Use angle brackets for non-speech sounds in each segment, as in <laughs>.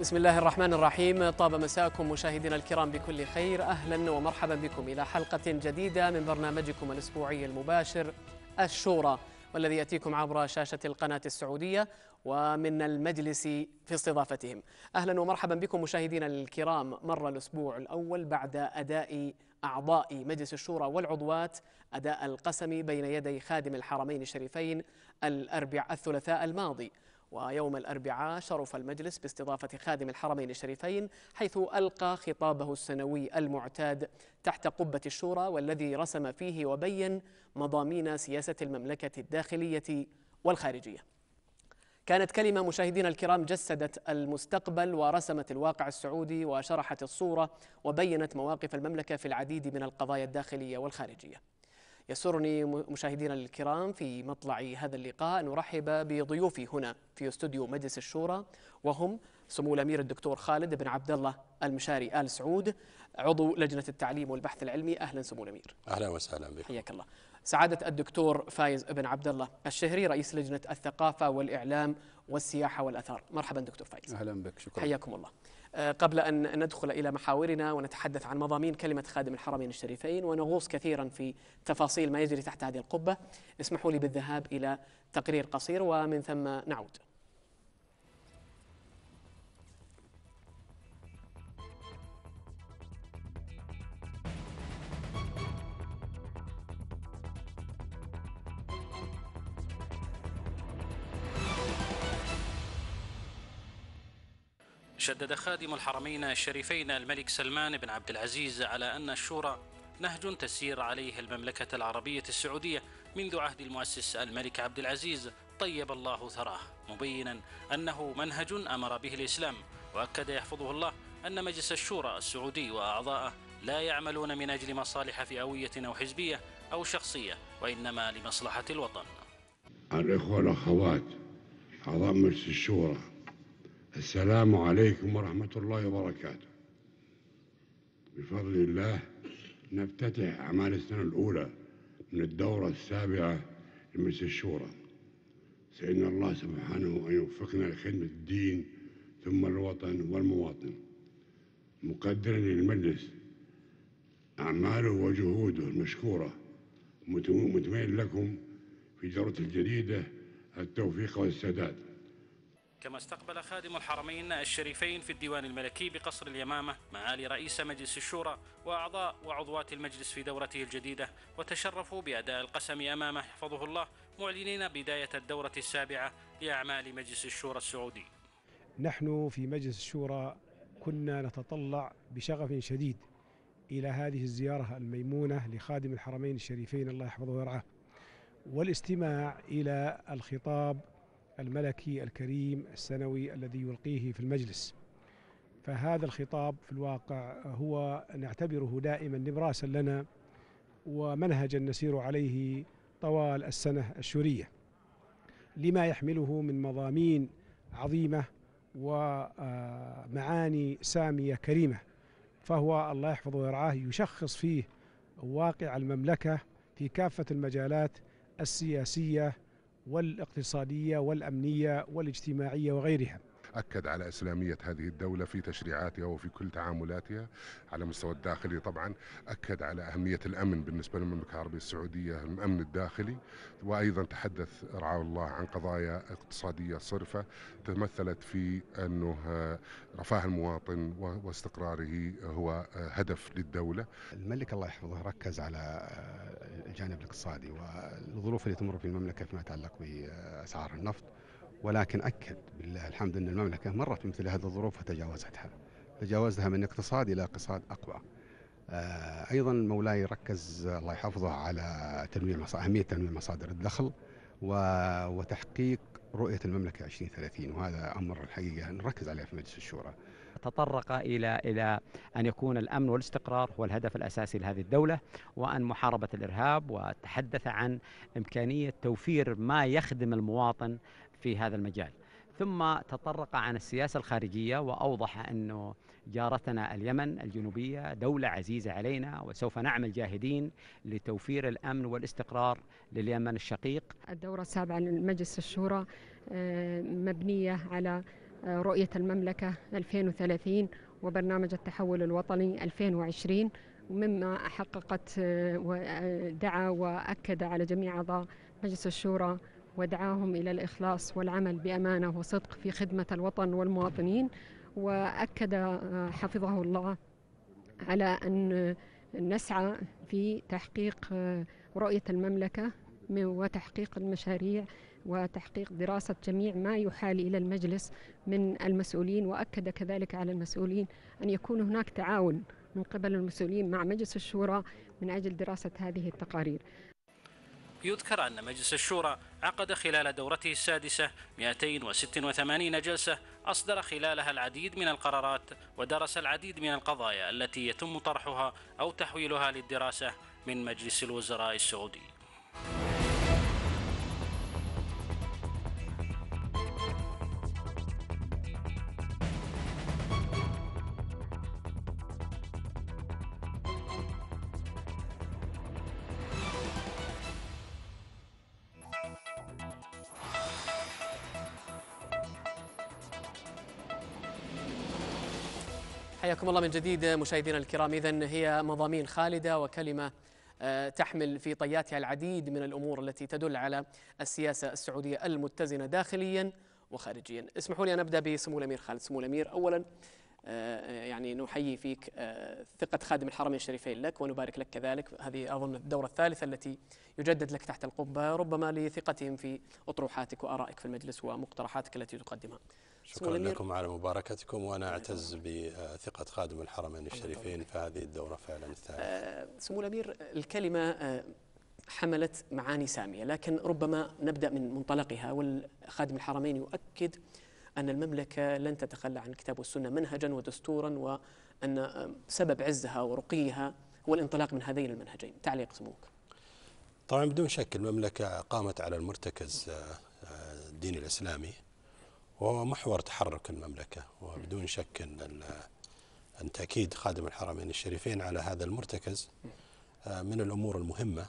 بسم الله الرحمن الرحيم طاب مساكم مشاهدينا الكرام بكل خير اهلا ومرحبا بكم الى حلقه جديده من برنامجكم الاسبوعي المباشر الشورى والذي ياتيكم عبر شاشه القناه السعوديه ومن المجلس في استضافتهم. اهلا ومرحبا بكم مشاهدينا الكرام مر الاسبوع الاول بعد اداء اعضاء مجلس الشورى والعضوات اداء القسم بين يدي خادم الحرمين الشريفين الاربع الثلاثاء الماضي. ويوم الأربعاء شرف المجلس باستضافة خادم الحرمين الشريفين حيث ألقى خطابه السنوي المعتاد تحت قبة الشورى والذي رسم فيه وبين مضامين سياسة المملكة الداخلية والخارجية كانت كلمة مشاهدينا الكرام جسدت المستقبل ورسمت الواقع السعودي وشرحت الصورة وبينت مواقف المملكة في العديد من القضايا الداخلية والخارجية يسرني مشاهدينا الكرام في مطلع هذا اللقاء أن أرحب بضيوفي هنا في استوديو مجلس الشورى وهم سمو الأمير الدكتور خالد بن عبد الله المشاري آل سعود عضو لجنة التعليم والبحث العلمي أهلا سمو الأمير أهلا وسهلا بك حياك الله سعادة الدكتور فايز بن عبد الله الشهري رئيس لجنة الثقافة والإعلام والسياحة والأثار مرحبا دكتور فايز أهلا بك شكرا حياكم الله قبل أن ندخل إلى محاورنا ونتحدث عن مضامين كلمة خادم الحرمين الشريفين ونغوص كثيرا في تفاصيل ما يجري تحت هذه القبة اسمحوا لي بالذهاب إلى تقرير قصير ومن ثم نعود شدد خادم الحرمين الشريفين الملك سلمان بن عبد العزيز على أن الشورى نهج تسير عليه المملكة العربية السعودية منذ عهد المؤسس الملك عبد العزيز طيب الله ثراه مبينا أنه منهج أمر به الإسلام وأكد يحفظه الله أن مجلس الشورى السعودي وأعضاءه لا يعملون من أجل مصالح فئوية أو حزبية أو شخصية وإنما لمصلحة الوطن الإخوة والأخوات أعضاء مجلس الشورى السلام عليكم ورحمة الله وبركاته بفضل الله نفتتح أعمال السنة الأولى من الدورة السابعة لمجلس الشورى سألنا الله سبحانه أن يوفقنا لخدمة الدين ثم الوطن والمواطن مقدرا للمجلس أعماله وجهوده المشكورة متمين لكم في جرة الجديدة التوفيق والسداد كما استقبل خادم الحرمين الشريفين في الديوان الملكي بقصر اليمامة معالي رئيس مجلس الشورى وأعضاء وعضوات المجلس في دورته الجديدة وتشرفوا بأداء القسم أمامه حفظه الله معلنين بداية الدورة السابعة لأعمال مجلس الشورى السعودي نحن في مجلس الشورى كنا نتطلع بشغف شديد إلى هذه الزيارة الميمونة لخادم الحرمين الشريفين الله يحفظه ويرعاه والاستماع إلى الخطاب الملكي الكريم السنوي الذي يلقيه في المجلس فهذا الخطاب في الواقع هو نعتبره دائما نبراسا لنا ومنهجا نسير عليه طوال السنة الشورية لما يحمله من مضامين عظيمة ومعاني سامية كريمة فهو الله يحفظه ويرعاه يشخص فيه واقع المملكة في كافة المجالات السياسية والاقتصادية والأمنية والاجتماعية وغيرها أكد على إسلامية هذه الدولة في تشريعاتها وفي كل تعاملاتها على مستوى الداخلي طبعا أكد على أهمية الأمن بالنسبة للمملكة العربية السعودية الأمن الداخلي وأيضا تحدث رعاه الله عن قضايا اقتصادية صرفة تمثلت في أنه رفاه المواطن واستقراره هو هدف للدولة الملك الله يحفظه ركز على الجانب الاقتصادي والظروف اللي تمر في المملكة فيما يتعلق بأسعار النفط ولكن أكد لله الحمد أن المملكة مرت بمثل هذه الظروف وتجاوزتها تجاوزها من اقتصاد إلى اقتصاد أقوى آه، أيضا مولاي ركز الله يحفظه على تنويع أهمية تنويع مصادر الدخل وتحقيق رؤية المملكة 2030 وهذا أمر الحقيقة نركز عليه في مجلس الشورى تطرق الى الى ان يكون الامن والاستقرار هو الهدف الاساسي لهذه الدوله وان محاربه الارهاب وتحدث عن امكانيه توفير ما يخدم المواطن في هذا المجال ثم تطرق عن السياسة الخارجية وأوضح أنه جارتنا اليمن الجنوبية دولة عزيزة علينا وسوف نعمل جاهدين لتوفير الأمن والاستقرار لليمن الشقيق الدورة السابعة لمجلس الشورى آه، مبنية على آه، رؤية المملكة 2030 وبرنامج التحول الوطني 2020 مما حققت آه، ودعا وأكد على جميع أعضاء مجلس الشورى ودعاهم الى الاخلاص والعمل بامانه وصدق في خدمه الوطن والمواطنين واكد آه، حفظه الله على ان نسعى في تحقيق آه، رؤيه المملكه وتحقيق المشاريع وتحقيق دراسة جميع ما يحال إلى المجلس من المسؤولين وأكد كذلك على المسؤولين أن يكون هناك تعاون من قبل المسؤولين مع مجلس الشورى من أجل دراسة هذه التقارير يذكر أن مجلس الشورى عقد خلال دورته السادسة 286 جلسة أصدر خلالها العديد من القرارات ودرس العديد من القضايا التي يتم طرحها أو تحويلها للدراسة من مجلس الوزراء السعودي حياكم الله من جديد مشاهدينا الكرام إذا هي مضامين خالدة وكلمة آه، تحمل في طياتها العديد من الأمور التي تدل على السياسة السعودية المتزنة داخليا وخارجيا اسمحوا لي أن أبدأ بسمو الأمير خالد سمو الأمير أولا آه، يعني نحيي فيك آه، ثقة خادم الحرمين الشريفين لك ونبارك لك كذلك هذه أظن الدورة الثالثة التي يجدد لك تحت القبة ربما لثقتهم في أطروحاتك وآرائك في المجلس ومقترحاتك التي تقدمها شكرا لكم على مباركتكم وأنا أعتز بثقة خادم الحرمين الشريفين في هذه الدورة فعلا الثانية آه، سمو الأمير الكلمة آه، حملت معاني سامية لكن ربما نبدأ من منطلقها والخادم الحرمين يؤكد أن المملكة لن تتخلى عن الكتاب والسنة منهجا ودستورا وأن آه، سبب عزها ورقيها هو الانطلاق من هذين المنهجين تعليق سموك طبعا بدون شك المملكة قامت على المرتكز الديني الإسلامي وهو محور تحرك المملكة وبدون شك أن أن تأكيد خادم الحرمين الشريفين على هذا المرتكز آه، من الأمور المهمة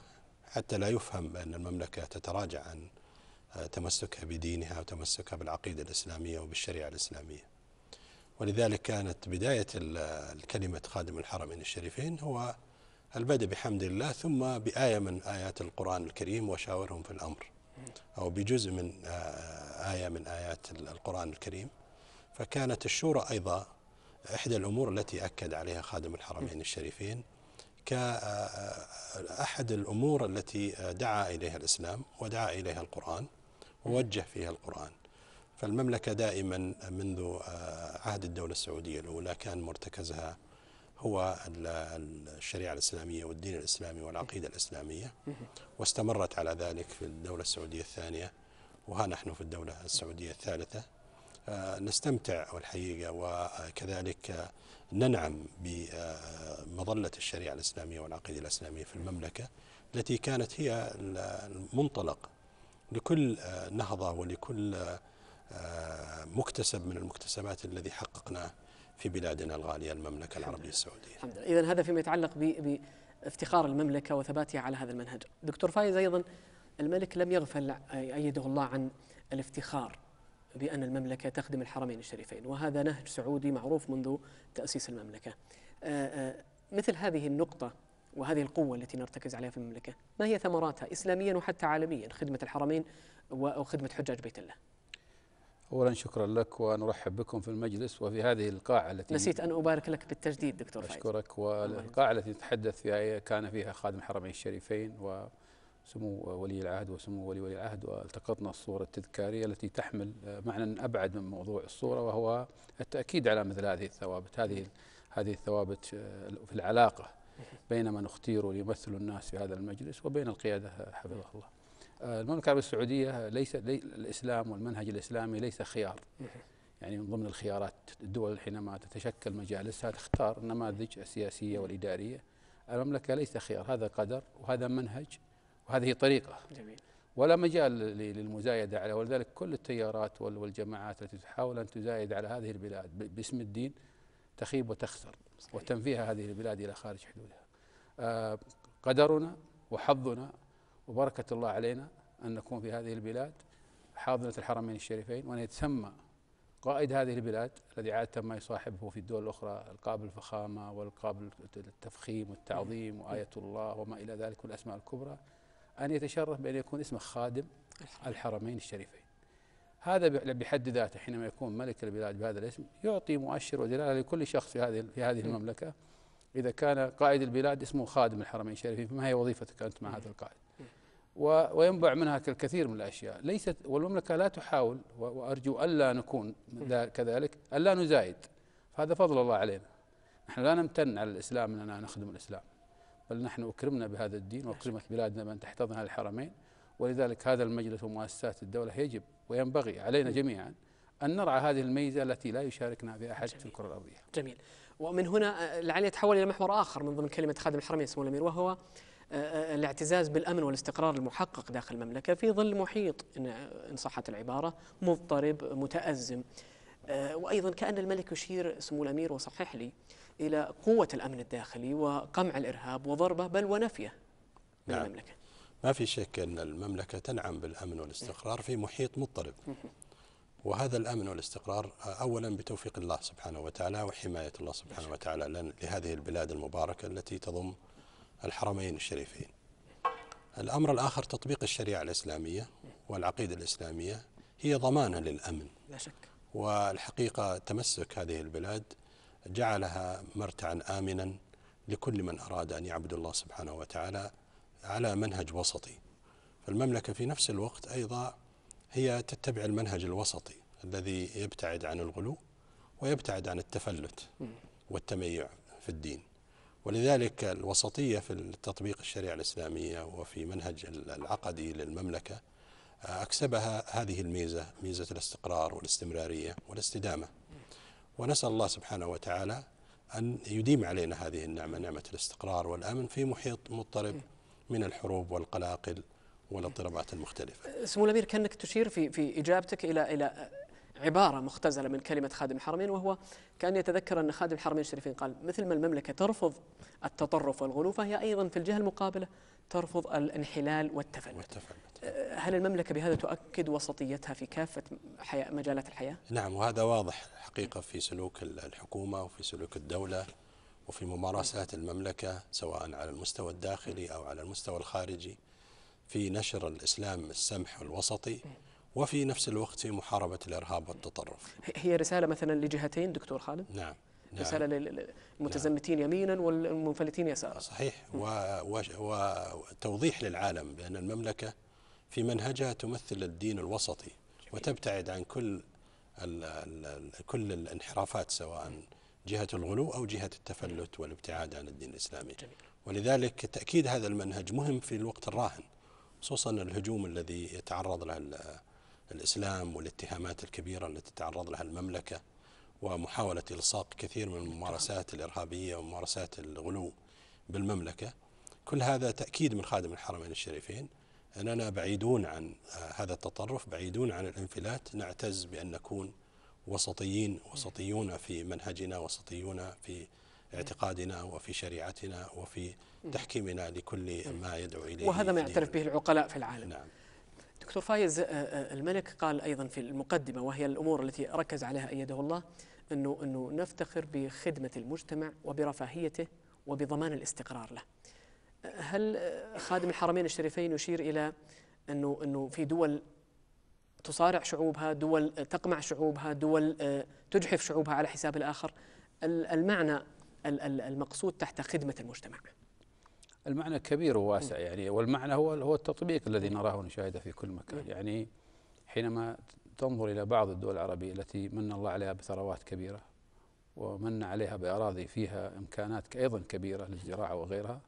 حتى لا يفهم أن المملكة تتراجع عن آه، تمسكها بدينها وتمسكها بالعقيدة الإسلامية وبالشريعة الإسلامية ولذلك كانت بداية الكلمة خادم الحرمين الشريفين هو البدء بحمد الله ثم بآية من آيات القرآن الكريم وشاورهم في الأمر أو بجزء من آه، آية من آيات القرآن الكريم فكانت الشورى أيضا إحدى الأمور التي أكد عليها خادم الحرمين الشريفين كأحد آه، آه، الأمور التي دعا إليها الإسلام ودعا إليها القرآن ووجه فيها القرآن فالمملكة دائما منذ عهد الدولة السعودية الأولى كان مرتكزها هو الشريعة الإسلامية والدين الإسلامي والعقيدة الإسلامية واستمرت على ذلك في الدولة السعودية الثانية وها نحن في الدولة السعودية الثالثة آه، نستمتع والحقيقة وكذلك ننعم بمظلة الشريعة الإسلامية والعقيدة الإسلامية في المملكة التي كانت هي المنطلق لكل آه، نهضة ولكل آه، مكتسب من المكتسبات الذي حققناه في بلادنا الغالية المملكة العربية السعودية الحمد لله إذا هذا فيما يتعلق بافتخار المملكة وثباتها على هذا المنهج دكتور فايز أيضا الملك لم يغفل أيده الله عن الافتخار بأن المملكة تخدم الحرمين الشريفين وهذا نهج سعودي معروف منذ تأسيس المملكة آه، آه، مثل هذه النقطة وهذه القوة التي نرتكز عليها في المملكة ما هي ثمراتها إسلاميا وحتى عالميا خدمة الحرمين وخدمة حجاج بيت الله اولا شكرا لك ونرحب بكم في المجلس وفي هذه القاعه التي نسيت ان ابارك لك بالتجديد دكتور فايز اشكرك والقاعه التي نتحدث فيها كان فيها خادم الحرمين الشريفين وسمو ولي العهد وسمو ولي ولي العهد والتقطنا الصوره التذكاريه التي تحمل معنى ابعد من موضوع الصوره وهو التاكيد على مثل هذه الثوابت هذه هذه الثوابت في العلاقه بين من اختيروا ليمثلوا الناس في هذا المجلس وبين القياده حفظه الله آه، المملكه العربيه السعوديه ليس لي الاسلام والمنهج الاسلامي ليس خيار يعني من ضمن الخيارات الدول حينما تتشكل مجالسها تختار النماذج السياسيه والاداريه المملكه ليس خيار هذا قدر وهذا منهج وهذه طريقه جميل. ولا مجال للمزايده على ولذلك كل التيارات والجماعات التي تحاول ان تزايد على هذه البلاد باسم الدين تخيب وتخسر وتنفيها هذه البلاد الى خارج حدودها آه، قدرنا وحظنا وبركة الله علينا أن نكون في هذه البلاد حاضنة الحرمين الشريفين وأن يتسمى قائد هذه البلاد الذي عادة ما يصاحبه في الدول الأخرى القاب الفخامة والقاب التفخيم والتعظيم وآية الله وما إلى ذلك والأسماء الكبرى أن يتشرف بأن يكون اسمه خادم الحرمين الشريفين هذا بحد ذاته حينما يكون ملك البلاد بهذا الاسم يعطي مؤشر ودلاله لكل شخص في هذه في هذه المملكه اذا كان قائد البلاد اسمه خادم الحرمين الشريفين فما هي وظيفتك انت مع هذا القائد؟ وينبع منها الكثير من الاشياء ليست والمملكه لا تحاول وارجو الا نكون كذلك الا نزايد هذا فضل الله علينا نحن لا نمتن على الاسلام اننا نخدم الاسلام بل نحن اكرمنا بهذا الدين واكرمت بلادنا بان تحتضن الحرمين ولذلك هذا المجلس ومؤسسات الدوله يجب وينبغي علينا جميعا ان نرعى هذه الميزه التي لا يشاركنا بها احد في الكره الارضيه. جميل ومن هنا آه، لعلي اتحول الى محور اخر من ضمن كلمه خادم الحرمين سمو الامير وهو الاعتزاز بالأمن والاستقرار المحقق داخل المملكة في ظل محيط إن صحت العبارة مضطرب متأزم آه، وأيضا كأن الملك يشير سمو الأمير وصحح لي إلى قوة الأمن الداخلي وقمع الإرهاب وضربه بل ونفيه نعم. المملكة ما في شك أن المملكة تنعم بالأمن والاستقرار في محيط مضطرب وهذا الأمن والاستقرار آه، أولا بتوفيق الله سبحانه وتعالى وحماية الله سبحانه وتعالى لهذه البلاد المباركة التي تضم الحرمين الشريفين الأمر الآخر تطبيق الشريعة الإسلامية والعقيدة الإسلامية هي ضمانة للأمن لا شك والحقيقة تمسك هذه البلاد جعلها مرتعا آمنا لكل من أراد أن يعبد الله سبحانه وتعالى على منهج وسطي فالمملكة في نفس الوقت أيضا هي تتبع المنهج الوسطي الذي يبتعد عن الغلو ويبتعد عن التفلت والتميع في الدين ولذلك الوسطية في التطبيق الشريعة الإسلامية وفي منهج العقدي للمملكة آه، أكسبها هذه الميزة ميزة الاستقرار والاستمرارية والاستدامة ونسأل الله سبحانه وتعالى أن يديم علينا هذه النعمة نعمة الاستقرار والأمن في محيط مضطرب من الحروب والقلاقل والاضطرابات المختلفة. أه، سمو الأمير كأنك تشير في في إجابتك إلى إلى عبارة مختزلة من كلمة خادم الحرمين وهو كان يتذكر أن خادم الحرمين الشريفين قال مثل ما المملكة ترفض التطرف والغلو فهي أيضا في الجهة المقابلة ترفض الانحلال والتفلت, والتفلت. أه، هل المملكة بهذا تؤكد وسطيتها في كافة حياة مجالات الحياة؟ نعم وهذا واضح حقيقة في سلوك الحكومة وفي سلوك الدولة وفي ممارسات المملكة سواء على المستوى الداخلي أو على المستوى الخارجي في نشر الإسلام السمح والوسطي إيه. وفي نفس الوقت محاربة الإرهاب والتطرف هي رسالة مثلا لجهتين دكتور خالد؟ نعم نعم. رسالة للمتزمتين نعم. يمينا والمنفلتين يسارا صحيح وتوضيح للعالم بأن المملكة في منهجها تمثل الدين الوسطي جميل. وتبتعد عن كل ال ال كل الانحرافات سواء جهة الغلو أو جهة التفلت والابتعاد عن الدين الإسلامي جميل. ولذلك تأكيد هذا المنهج مهم في الوقت الراهن خصوصا الهجوم الذي يتعرض له الإسلام والاتهامات الكبيرة التي تعرض لها المملكة ومحاولة إلصاق كثير من الممارسات الإرهابية وممارسات الغلو بالمملكة كل هذا تأكيد من خادم الحرمين الشريفين أننا بعيدون عن آه، هذا التطرف بعيدون عن الانفلات نعتز بأن نكون وسطيين وسطيون في منهجنا وسطيون في اعتقادنا وفي شريعتنا وفي تحكيمنا لكل ما يدعو إليه وهذا ما يعترف به العقلاء في العالم نعم دكتور فايز آه، آه، الملك قال ايضا في المقدمه وهي الامور التي ركز عليها ايده الله انه انه نفتخر بخدمه المجتمع وبرفاهيته وبضمان الاستقرار له. هل خادم الحرمين الشريفين يشير الى انه انه في دول تصارع شعوبها، دول تقمع شعوبها، دول آه، تجحف شعوبها على حساب الاخر، المعنى المقصود تحت خدمه المجتمع. المعنى كبير وواسع يعني والمعنى هو هو التطبيق الذي نراه ونشاهده في كل مكان يعني حينما تنظر الى بعض الدول العربيه التي من الله عليها بثروات كبيره ومن عليها باراضي فيها امكانات ايضا كبيره للزراعه وغيرها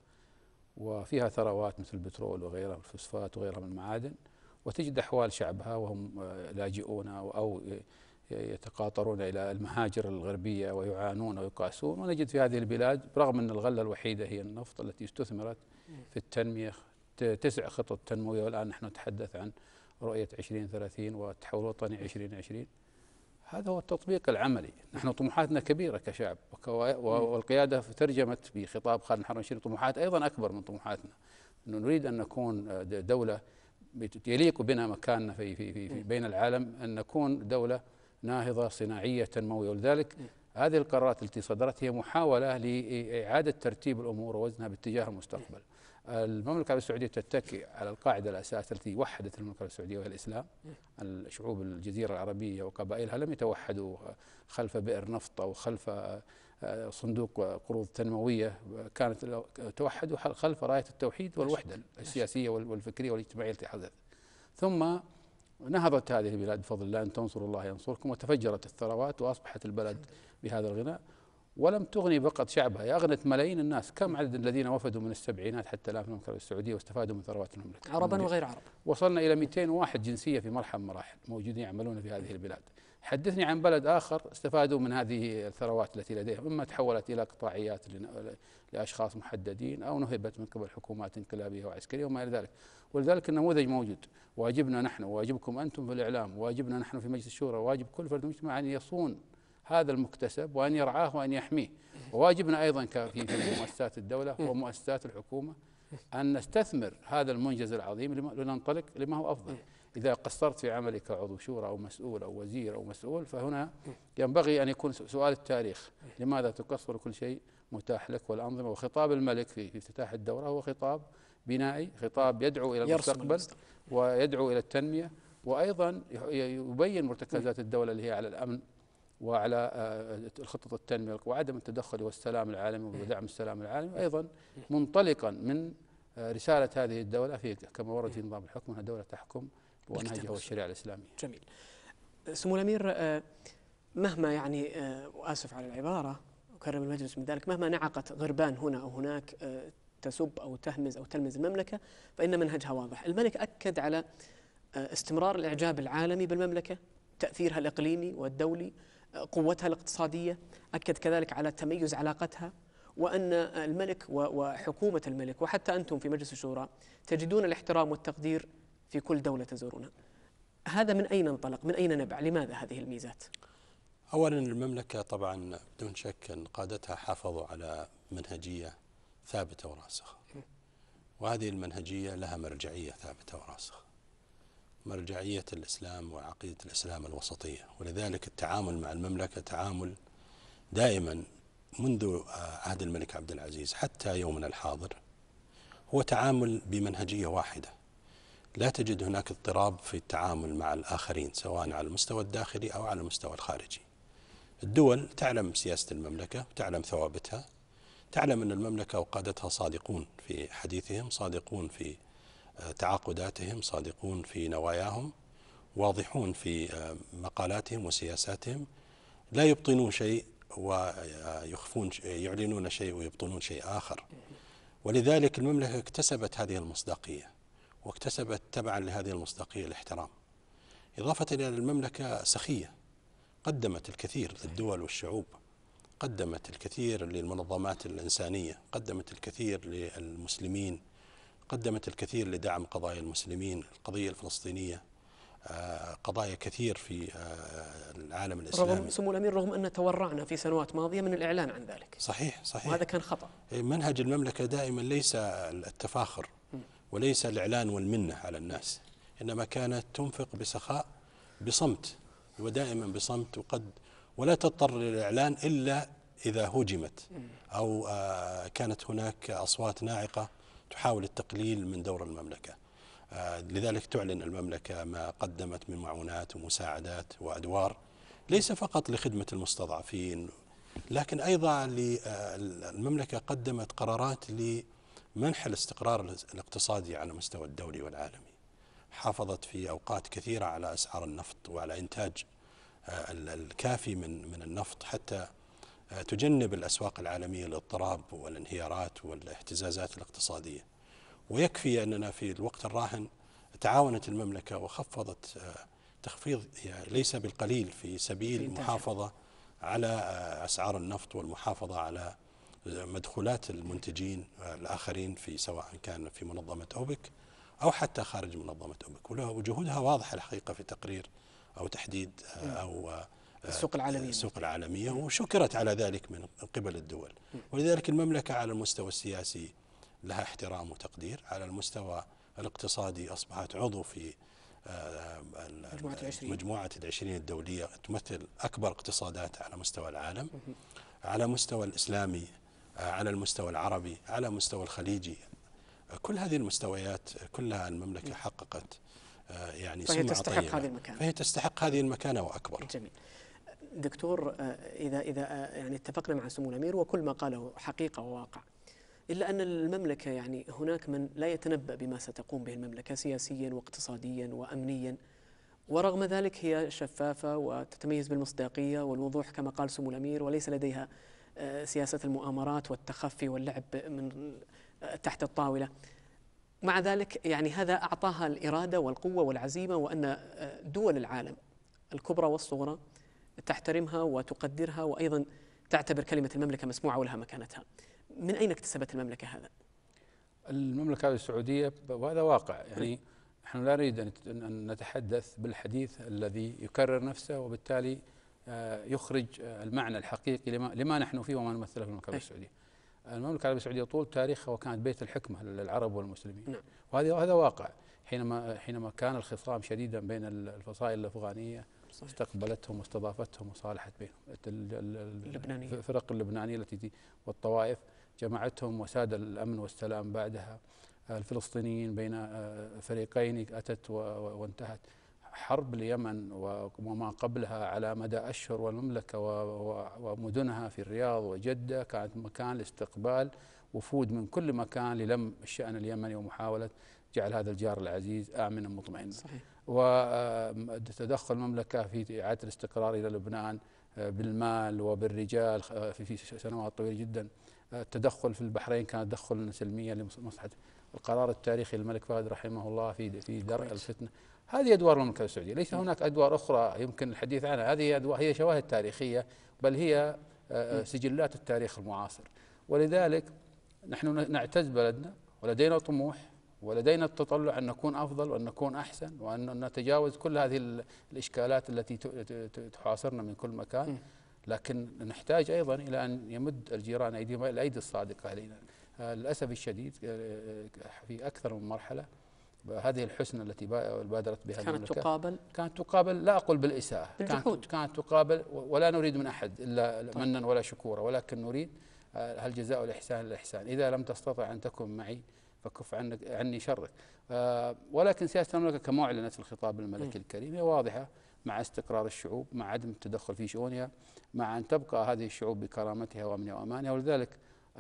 وفيها ثروات مثل البترول وغيرها والفوسفات وغيرها من المعادن وتجد احوال شعبها وهم آه، لاجئون او يتقاطرون إلى المهاجر الغربية ويعانون ويقاسون ونجد في هذه البلاد برغم أن الغلة الوحيدة هي النفط التي استثمرت في التنمية تسع خطط تنموية والآن نحن نتحدث عن رؤية 2030 والتحول الوطني 2020 هذا هو التطبيق العملي نحن طموحاتنا كبيرة كشعب والقيادة ترجمت بخطاب خالد الحرم الشريف طموحات أيضا أكبر من طموحاتنا أنه نريد أن نكون دولة يليق بنا مكاننا في, في, في, في بين العالم أن نكون دولة ناهضة صناعية تنموية ولذلك إيه. هذه القرارات التي صدرت هي محاولة لإعادة ترتيب الأمور ووزنها باتجاه المستقبل إيه. المملكة العربية السعودية تتكي على القاعدة الأساس التي وحدت المملكة العربية السعودية وهي الإسلام إيه. الشعوب الجزيرة العربية وقبائلها لم يتوحدوا خلف بئر نفط أو خلف آه، آه، صندوق قروض تنموية كانت توحدوا خلف راية التوحيد والوحدة السياسية والفكرية والاجتماعية التي حدثت ثم نهضت هذه البلاد بفضل الله ان تنصروا الله ينصركم وتفجرت الثروات واصبحت البلد بهذا الغنى ولم تغني فقط شعبها هي اغنت ملايين الناس، كم عدد الذين وفدوا من السبعينات حتى الان في المملكه السعوديه واستفادوا من ثروات المملكه؟ عربا وغير عرب وصلنا الى 201 جنسيه في مرحله من المراحل موجودين يعملون في هذه البلاد. حدثني عن بلد آخر استفادوا من هذه الثروات التي لديهم إما تحولت إلى قطاعيات لأشخاص محددين أو نهبت من قبل حكومات انقلابية وعسكرية وما إلى ذلك ولذلك النموذج موجود واجبنا نحن واجبكم أنتم في الإعلام واجبنا نحن في مجلس الشورى واجب كل فرد المجتمع أن يصون هذا المكتسب وأن يرعاه وأن يحميه وواجبنا أيضا في مؤسسات الدولة ومؤسسات الحكومة أن نستثمر هذا المنجز العظيم لننطلق لما هو أفضل إذا قصرت في عملك كعضو شورى أو مسؤول أو وزير أو مسؤول فهنا ينبغي أن يكون سؤال التاريخ لماذا تقصر كل شيء متاح لك والأنظمة وخطاب الملك في افتتاح الدورة هو خطاب بنائي خطاب يدعو إلى المستقبل ويدعو إلى التنمية وأيضا يبين مرتكزات الدولة اللي هي على الأمن وعلى الخطط آه، التنمية وعدم التدخل والسلام العالمي ودعم السلام العالمي أيضا منطلقا من آه، رسالة هذه الدولة في كما ورد في نظام الحكم أنها دولة تحكم ونهجه والشريعه الاسلاميه. جميل. سمو الامير آه، مهما يعني آه، واسف على العباره وكرم المجلس من ذلك مهما نعقت غربان هنا او هناك آه، تسب او تهمز او تلمز المملكه فان منهجها واضح، الملك اكد على استمرار الاعجاب العالمي بالمملكه، تاثيرها الاقليمي والدولي، قوتها الاقتصاديه، اكد كذلك على تميز علاقتها وأن الملك وحكومة الملك وحتى أنتم في مجلس الشورى تجدون الاحترام والتقدير في كل دولة تزورونها هذا من أين انطلق؟ من أين نبع؟ لماذا هذه الميزات؟ أولا المملكة طبعا بدون شك أن قادتها حافظوا على منهجية ثابتة وراسخة وهذه المنهجية لها مرجعية ثابتة وراسخة مرجعية الإسلام وعقيدة الإسلام الوسطية ولذلك التعامل مع المملكة تعامل دائما منذ آه، عهد الملك عبد العزيز حتى يومنا الحاضر هو تعامل بمنهجية واحدة لا تجد هناك اضطراب في التعامل مع الآخرين سواء على المستوى الداخلي أو على المستوى الخارجي الدول تعلم سياسة المملكة وتعلم ثوابتها تعلم أن المملكة وقادتها صادقون في حديثهم صادقون في آه، تعاقداتهم صادقون في نواياهم واضحون في آه، مقالاتهم وسياساتهم لا يبطنون شيء ويخفون آه، يعلنون شيء ويبطنون شيء آخر ولذلك المملكة اكتسبت هذه المصداقية واكتسبت تبعا لهذه المصداقية الاحترام إضافة إلى المملكة سخية قدمت الكثير للدول والشعوب قدمت الكثير للمنظمات الإنسانية قدمت الكثير للمسلمين قدمت الكثير لدعم قضايا المسلمين القضية الفلسطينية آه، قضايا كثير في آه، العالم الإسلامي رغم سمو الأمير رغم أن تورعنا في سنوات ماضية من الإعلان عن ذلك صحيح صحيح وهذا كان خطأ إيه، منهج المملكة دائما ليس التفاخر وليس الإعلان والمنة على الناس إنما كانت تنفق بسخاء بصمت ودائما بصمت وقد ولا تضطر للإعلان إلا إذا هجمت أو آه، كانت هناك أصوات ناعقة تحاول التقليل من دور المملكة آه، لذلك تعلن المملكة ما قدمت من معونات ومساعدات وأدوار ليس فقط لخدمة المستضعفين لكن أيضا آه، المملكة قدمت قرارات ل منح الاستقرار الاقتصادي على مستوى الدولي والعالمي حافظت في أوقات كثيرة على أسعار النفط وعلى إنتاج آه، الكافي من من النفط حتى آه، تجنب الأسواق العالمية الاضطراب والانهيارات والاهتزازات الاقتصادية ويكفي أننا في الوقت الراهن تعاونت المملكة وخفضت آه، تخفيض ليس بالقليل في سبيل المحافظة على أسعار النفط والمحافظة على مدخولات المنتجين الآخرين في سواء كان في منظمة أوبك أو حتى خارج منظمة أوبك وجهودها واضحة الحقيقة في تقرير أو تحديد أو آه، السوق العالمية السوق العالمية وشكرت على ذلك من قبل الدول ولذلك المملكة على المستوى السياسي لها احترام وتقدير على المستوى الاقتصادي أصبحت عضو في آه، مجموعة العشرين. مجموعة العشرين الدولية تمثل أكبر اقتصادات على مستوى العالم على مستوى الإسلامي آه، على المستوى العربي على مستوى الخليجي آه، كل هذه المستويات آه، كلها المملكة حققت يعني فهي تستحق طيبة هذه المكانة فهي تستحق هذه المكانة وأكبر جميل دكتور إذا إذا يعني اتفقنا مع سمو الأمير وكل ما قاله حقيقة وواقع إلا أن المملكة يعني هناك من لا يتنبأ بما ستقوم به المملكة سياسيا واقتصاديا وأمنيا ورغم ذلك هي شفافة وتتميز بالمصداقية والوضوح كما قال سمو الأمير وليس لديها سياسة المؤامرات والتخفي واللعب من تحت الطاولة مع ذلك يعني هذا أعطاها الإرادة والقوة والعزيمة وأن دول العالم الكبرى والصغرى تحترمها وتقدرها وأيضا تعتبر كلمة المملكة مسموعة ولها مكانتها من أين اكتسبت المملكة هذا؟ المملكة السعودية وهذا واقع يعني نحن نعم. لا نريد أن نتحدث بالحديث الذي يكرر نفسه وبالتالي يخرج المعنى الحقيقي لما, نحن فيه وما نمثله في المملكه العربيه السعوديه. المملكه العربيه السعوديه طول تاريخها وكانت بيت الحكمه للعرب والمسلمين. نعم. وهذا هذا واقع حينما حينما كان الخصام شديدا بين الفصائل الافغانيه صحيح. استقبلتهم واستضافتهم وصالحت بينهم اللبنانية. الفرق اللبنانيه التي والطوائف جمعتهم وساد الامن والسلام بعدها الفلسطينيين بين آه، فريقين اتت وانتهت حرب اليمن وما قبلها على مدى أشهر والمملكة ومدنها في الرياض وجدة كانت مكان لاستقبال وفود من كل مكان للم الشأن اليمني ومحاولة جعل هذا الجار العزيز آمنا مطمئنا صحيح. وتدخل آه، المملكة في إعادة الاستقرار إلى لبنان آه، بالمال وبالرجال آه، في سنوات طويلة جدا التدخل في البحرين كان تدخل سلميا لمصلحة القرار التاريخي للملك فهد رحمه الله في في درء الفتنه هذه ادوار المملكه السعوديه ليس هناك ادوار اخرى يمكن الحديث عنها هذه أدوار هي شواهد تاريخيه بل هي آه، آه، سجلات التاريخ المعاصر ولذلك نحن نعتز بلدنا ولدينا طموح ولدينا التطلع ان نكون افضل وان نكون احسن وان نتجاوز كل هذه الاشكالات التي تحاصرنا من كل مكان لكن نحتاج ايضا الى ان يمد الجيران ايديهم الايدي الصادقه الينا للأسف الشديد آه، آه، في أكثر من مرحلة هذه الحسنى التي بادرت بها كانت المملكة تقابل كانت تقابل لا أقول بالإساءة بالجحود كانت, كانت تقابل ولا نريد من أحد إلا طيب. منا ولا شكورا ولكن نريد هل آه، جزاء الإحسان الإحسان إذا لم تستطع أن تكن معي فكف عنك عني شرك ولكن سياسة المملكة كما أعلنت الخطاب الملكي الكريم هي واضحة مع استقرار الشعوب مع عدم التدخل في شؤونها مع أن تبقى هذه الشعوب بكرامتها وأمنها وأمانها ولذلك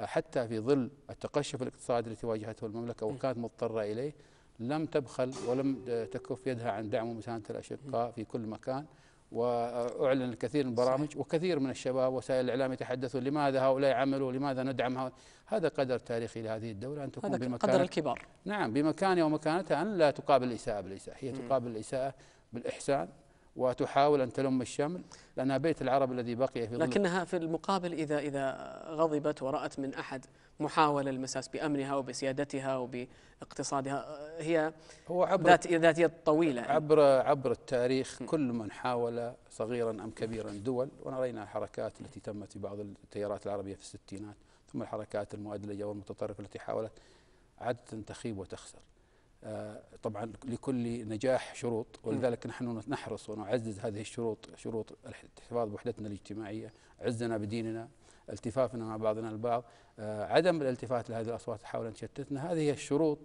حتى في ظل التقشف الاقتصادي التي واجهته المملكة إيه. وكانت مضطرة إليه لم تبخل ولم تكف يدها عن دعم ومساندة الأشقاء إيه. في كل مكان وأعلن الكثير من البرامج وكثير من الشباب وسائل الإعلام يتحدثون لماذا هؤلاء عملوا لماذا ندعم هؤلاء هذا قدر تاريخي لهذه الدولة أن تكون بمكان قدر الكبار نعم بمكانها ومكانتها أن لا تقابل الإساءة بالإساءة هي إيه. تقابل الإساءة بالإحسان وتحاول أن تلم الشمل لأنها بيت العرب الذي بقي في لكنها في المقابل إذا إذا غضبت ورأت من أحد محاولة المساس بأمنها وبسيادتها وباقتصادها هي هو عبر ذات ذاتية طويلة يعني عبر عبر التاريخ كل من حاول صغيرا أم كبيرا دول ونرينا الحركات التي تمت في بعض التيارات العربية في الستينات ثم الحركات المؤدلجة والمتطرفة التي حاولت عادة تخيب وتخسر آه، طبعا لكل نجاح شروط ولذلك نحن نحرص ونعزز هذه الشروط شروط الاحتفاظ بوحدتنا الاجتماعية عزنا بديننا التفافنا مع بعضنا البعض آه، عدم الالتفات لهذه الأصوات تحاول أن تشتتنا هذه هي الشروط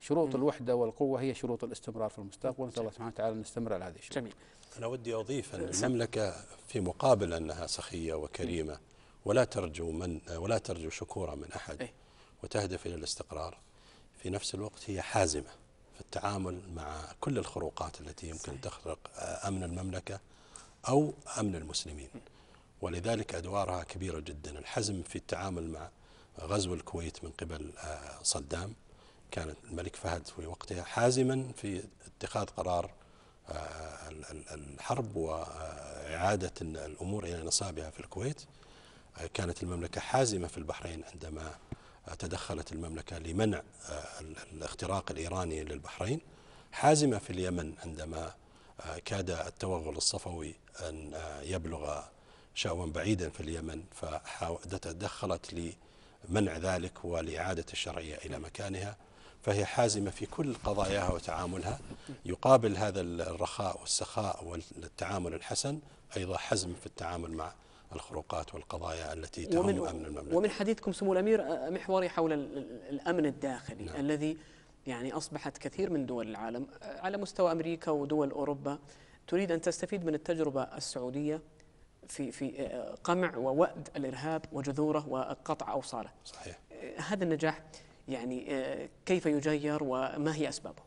شروط الوحدة والقوة هي شروط الاستمرار في المستقبل نسأل الله سبحانه وتعالى أن نستمر على هذه الشروط جميل أنا ودي أضيف أن المملكة في مقابل أنها سخية وكريمة ولا ترجو من ولا ترجو شكورا من أحد إيه. وتهدف إلى الاستقرار في نفس الوقت هي حازمة في التعامل مع كل الخروقات التي يمكن تخرق آه، أمن المملكة أو أمن المسلمين ولذلك أدوارها كبيرة جدا الحزم في التعامل مع غزو الكويت من قبل آه، صدام كان الملك فهد في وقتها حازما في اتخاذ قرار آه، الحرب وإعادة الأمور إلى نصابها في الكويت كانت المملكة حازمة في البحرين عندما تدخلت المملكة لمنع آه، الاختراق الإيراني للبحرين حازمة في اليمن عندما آه، كاد التوغل الصفوي أن آه، يبلغ شأوا بعيدا في اليمن فتدخلت لمنع ذلك ولإعادة الشرعية إلى مكانها فهي حازمة في كل قضاياها وتعاملها يقابل هذا الرخاء والسخاء والتعامل الحسن أيضا حزم في التعامل مع الخروقات والقضايا التي تهم أمن المملكة ومن حديثكم سمو الأمير محوري حول الأمن الداخلي نعم. الذي يعني أصبحت كثير من دول العالم على مستوى أمريكا ودول أوروبا تريد أن تستفيد من التجربة السعودية في في قمع ووأد الإرهاب وجذوره وقطع أوصاله صحيح هذا النجاح يعني كيف يجير وما هي أسبابه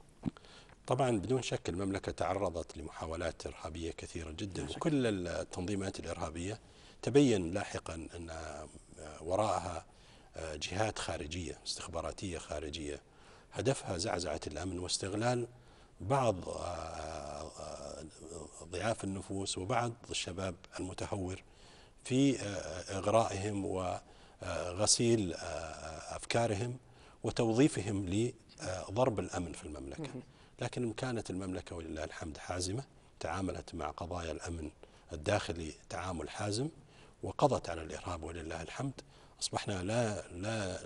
طبعا بدون شك المملكة تعرضت لمحاولات إرهابية كثيرة جدا وكل التنظيمات الإرهابية تبين لاحقا أن آه، وراءها آه، جهات خارجية استخباراتية خارجية هدفها زعزعة الأمن واستغلال بعض آه، ضعاف النفوس وبعض الشباب المتهور في إغرائهم وغسيل أفكارهم وتوظيفهم لضرب الأمن في المملكة لكن كانت المملكة ولله الحمد حازمة تعاملت مع قضايا الأمن الداخلي تعامل حازم وقضت على الإرهاب ولله الحمد أصبحنا لا لا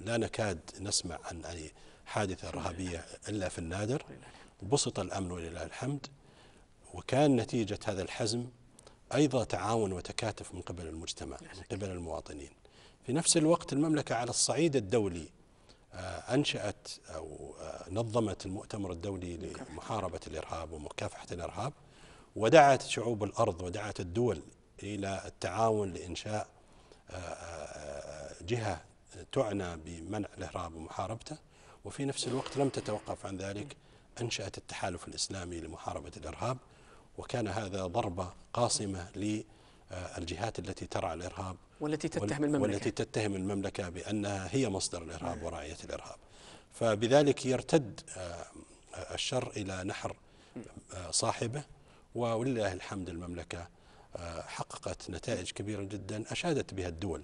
لا نكاد نسمع عن أي حادثة إرهابية إلا في النادر بسط الأمن ولله الحمد وكان نتيجة هذا الحزم أيضا تعاون وتكاتف من قبل المجتمع من قبل المواطنين في نفس الوقت المملكة على الصعيد الدولي آه، أنشأت أو آه، نظمت المؤتمر الدولي لمحاربة الإرهاب ومكافحة الإرهاب ودعت شعوب الأرض ودعت الدول إلى التعاون لإنشاء آه، آه، آه، جهة تعنى بمنع الإهراب ومحاربته وفي نفس الوقت لم تتوقف عن ذلك أنشأت التحالف الإسلامي لمحاربة الإرهاب وكان هذا ضربة قاصمة للجهات التي ترعى الإرهاب والتي تتهم المملكة والتي تتهم المملكة بأنها هي مصدر الإرهاب نعم. وراعية الإرهاب فبذلك يرتد الشر إلى نحر صاحبه ولله الحمد المملكة حققت نتائج كبيرة جدا أشادت بها الدول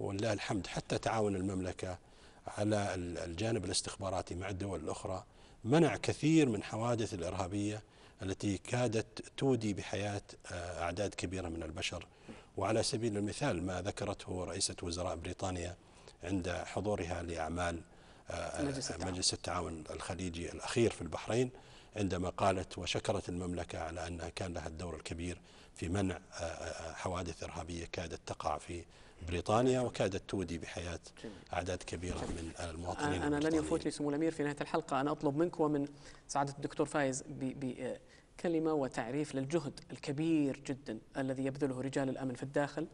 ولله الحمد حتى تعاون المملكة على الجانب الاستخباراتي مع الدول الأخرى منع كثير من حوادث الإرهابية التي كادت تودي بحياة آه، أعداد كبيرة من البشر وعلى سبيل المثال ما ذكرته رئيسة وزراء بريطانيا عند حضورها لأعمال آه، مجلس التعاون, مجلس التعاون الخليجي الأخير في البحرين عندما قالت وشكرت المملكة على أنها كان لها الدور الكبير في منع آه، آه، آه، حوادث إرهابية كادت تقع في بريطانيا وكادت تودي بحياة أعداد كبيرة من المواطنين أنا لن يفوتني سمو الأمير في نهاية الحلقة أنا أطلب منك ومن سعادة الدكتور فايز بكلمة وتعريف للجهد الكبير جدا الذي يبذله رجال الأمن في الداخل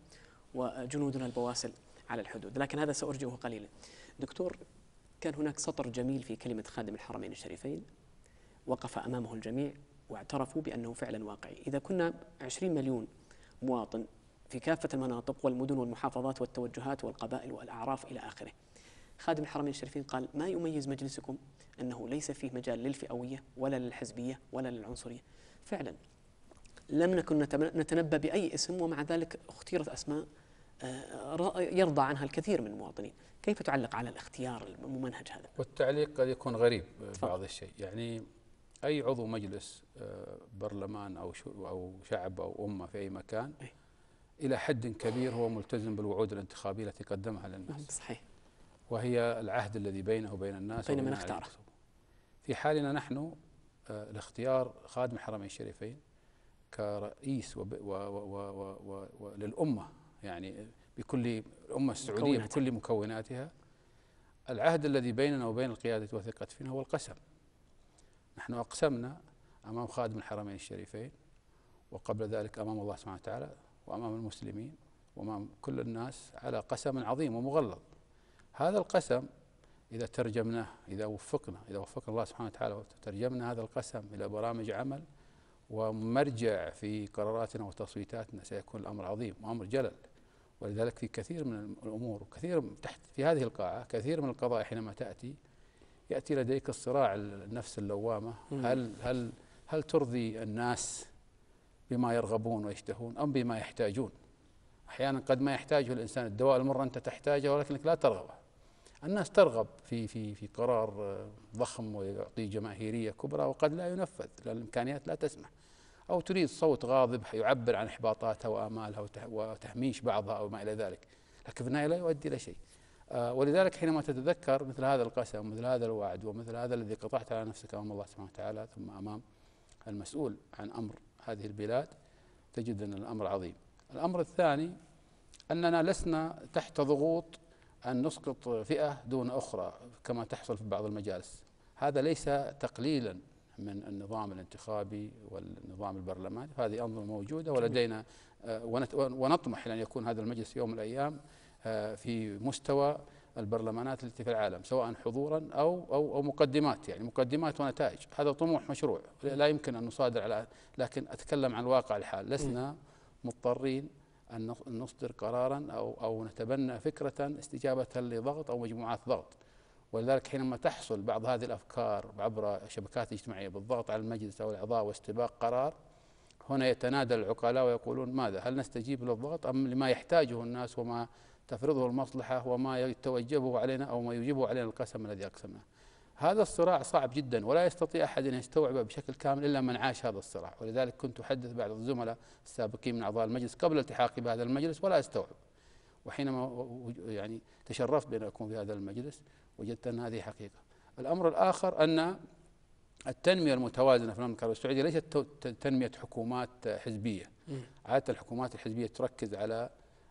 وجنودنا البواسل على الحدود لكن هذا سأرجئه قليلا دكتور كان هناك سطر جميل في كلمة خادم الحرمين الشريفين وقف أمامه الجميع واعترفوا بأنه فعلا واقعي إذا كنا 20 مليون مواطن في كافة المناطق والمدن والمحافظات والتوجهات والقبائل والأعراف إلى آخره خادم الحرمين الشريفين قال ما يميز مجلسكم أنه ليس فيه مجال للفئوية ولا للحزبية ولا للعنصرية فعلا لم نكن نتنبأ بأي اسم ومع ذلك اختيرت أسماء آه، يرضى عنها الكثير من المواطنين كيف تعلق على الاختيار الممنهج هذا والتعليق قد يكون غريب آه، بعض الشيء يعني اي عضو مجلس آه، برلمان او او شعب او امه في اي مكان إيه. الى حد كبير هو ملتزم بالوعود الانتخابيه التي قدمها للناس نعم، صحيح وهي العهد الذي بينه وبين الناس بين من اختاره في حالنا نحن آه، الاختيار خادم الحرمين الشريفين كرئيس وللأمة يعني بكل الأمة السعودية بكل مكوناتها العهد الذي بيننا وبين القيادة وثقت فينا هو القسم نحن أقسمنا أمام خادم الحرمين الشريفين وقبل ذلك أمام الله سبحانه وتعالى وأمام المسلمين وأمام كل الناس على قسم عظيم ومغلظ هذا القسم إذا ترجمناه إذا وفقنا إذا وفقنا الله سبحانه وتعالى وترجمنا هذا القسم إلى برامج عمل ومرجع في قراراتنا وتصويتاتنا سيكون الأمر عظيم وأمر جلل ولذلك في كثير من الأمور وكثير تحت في هذه القاعة كثير من القضايا حينما تأتي ياتي لديك الصراع النفس اللوامه هل هل هل ترضي الناس بما يرغبون ويشتهون ام بما يحتاجون؟ احيانا قد ما يحتاجه الانسان الدواء المر انت تحتاجه ولكنك لا ترغبه. الناس ترغب في في في قرار آه، ضخم ويعطيه جماهيريه كبرى وقد لا ينفذ لان الامكانيات لا تسمح. او تريد صوت غاضب يعبر عن احباطاتها وامالها وتهميش بعضها او ما الى ذلك. لكن في النهايه لا يؤدي الى شيء. آه، ولذلك حينما تتذكر مثل هذا القسم مثل هذا الوعد ومثل هذا الذي قطعت على نفسك امام الله سبحانه وتعالى ثم امام المسؤول عن امر هذه البلاد تجد ان الامر عظيم. الامر الثاني اننا لسنا تحت ضغوط ان نسقط فئه دون اخرى كما تحصل في بعض المجالس. هذا ليس تقليلا من النظام الانتخابي والنظام البرلماني، هذه انظمه موجوده ولدينا آه، ونطمح الى ان يكون هذا المجلس يوم من الايام آه، في مستوى البرلمانات التي في العالم سواء حضورا او او او مقدمات يعني مقدمات ونتائج هذا طموح مشروع لا يمكن ان نصادر على لكن اتكلم عن واقع الحال لسنا مضطرين ان نصدر قرارا او او نتبنى فكره استجابه لضغط او مجموعات ضغط ولذلك حينما تحصل بعض هذه الافكار عبر شبكات اجتماعيه بالضغط على المجلس او الاعضاء واستباق قرار هنا يتنادى العقلاء ويقولون ماذا هل نستجيب للضغط ام لما يحتاجه الناس وما تفرضه المصلحة وما يتوجبه علينا أو ما يوجبه علينا القسم الذي أقسمناه هذا الصراع صعب جدا ولا يستطيع أحد أن يستوعبه بشكل كامل إلا من عاش هذا الصراع ولذلك كنت أحدث بعض الزملاء السابقين من أعضاء المجلس قبل التحاقي بهذا المجلس ولا أستوعب وحينما يعني تشرفت بأن أكون في هذا المجلس وجدت أن هذه حقيقة الأمر الآخر أن التنمية المتوازنة في المملكة العربية السعودية ليست تنمية حكومات حزبية عادة الحكومات الحزبية تركز على